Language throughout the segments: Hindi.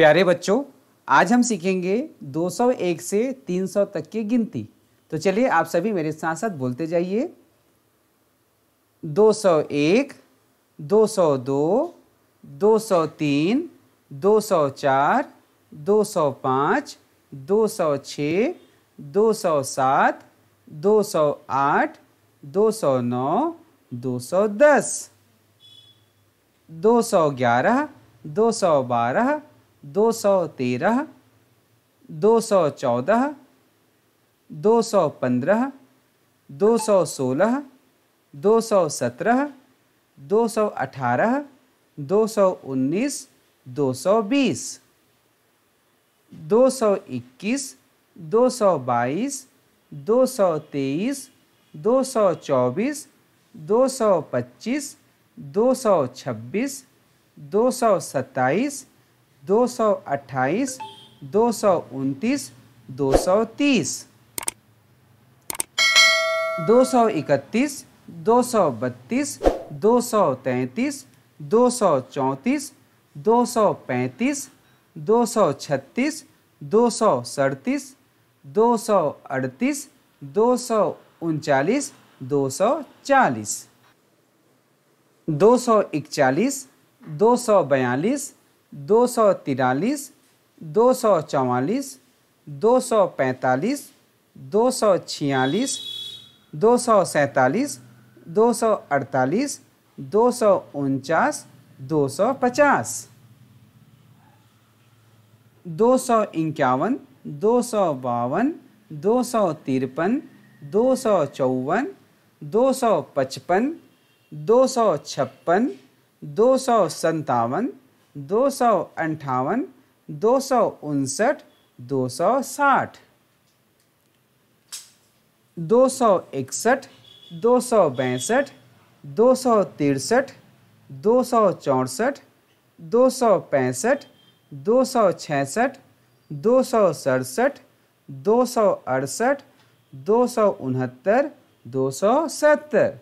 प्यारे बच्चों आज हम सीखेंगे 201 से 300 तक की गिनती तो चलिए आप सभी मेरे साथ साथ बोलते जाइए 201, 202, 203, 204, 205, 206, 207, 208, 209, 210, 211, 212 दो सौ तेरह दो सौ चौदह दो सौ पंद्रह दो सौ सोलह दो सौ सत्रह दो सौ अठारह दो सौ उन्नीस दो सौ बीस दो सौ इक्कीस दो सौ बाईस दो सौ तेईस दो सौ चौबीस दो सौ पच्चीस दो सौ छब्बीस दो सौ सत्ताईस दो सौ अट्ठाईस दो सौ उनतीस दो सौ तीस दो सौ इकतीस दो सौ बत्तीस दो सौ तैंतीस दो सौ चौंतीस दो सौ पैंतीस दो सौ छत्तीस दो सौ सड़तीस दो सौ अड़तीस दो सौ उनचालीस दो सौ चालीस दो सौ इकचालीस दो सौ बयालीस दो सौ तिरालीस दो सौ चवालीस दो सौ पैंतालीस दो सौ छियालीस दो सौ सैंतालीस दो सौ अड़तालीस दो सौ उनचास दो सौ पचास दो सौ इक्यावन दो सौ बावन दो सौ तिरपन दो सौ चौवन दो सौ पचपन दो सौ छप्पन दो सौ संतावन दो सौ अंठावन दो सौ उनसठ दो सौ साठ दो सौ इकसठ दो सौ पैंसठ दो सौ तिरसठ दो सौ चौंसठ दो सौ पैंसठ दो सौ छसठ दो सौ सड़सठ दो सौ अड़सठ दो सौ उनहत्तर दो सौ सत्तर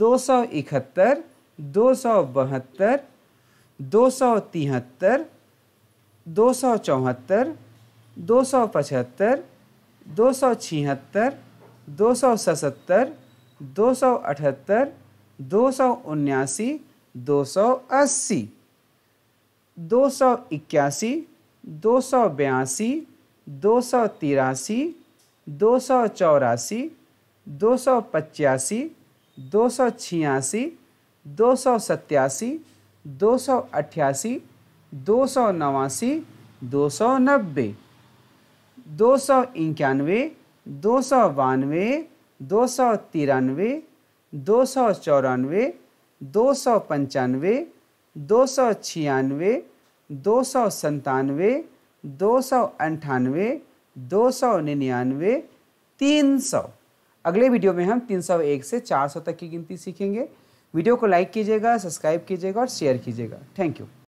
दो सौ इकहत्तर दो सौ बहत्तर दो सौ तिहत्तर दो सौ चौहत्तर दो सौ पचहत्तर दो सौ छिहत्तर दो सौ सतहत्तर दो सौ अठहत्तर दो सौ उन्यासी दो सौ अस्सी दो सौ इक्यासी दो सौ बयासी दो सौ तिरासी दो सौ चौरासी दो सौ पचासी दो सौ छियासी दो सौ सत्तासी दो सौ अट्ठासी दो सौ नवासी दो सौ नब्बे दो सौ इक्यानवे दो सौ बानवे दो सौ तिरानवे दो सौ चौरानवे दो सौ पंचानवे दो सौ छियानवे दो सौ संतानवे दो सौ अंठानवे दो सौ निन्यानवे तीन सौ अगले वीडियो में हम तीन सौ एक से चार सौ तक की गिनती सीखेंगे वीडियो को लाइक कीजिएगा सब्सक्राइब कीजिएगा और शेयर कीजिएगा थैंक यू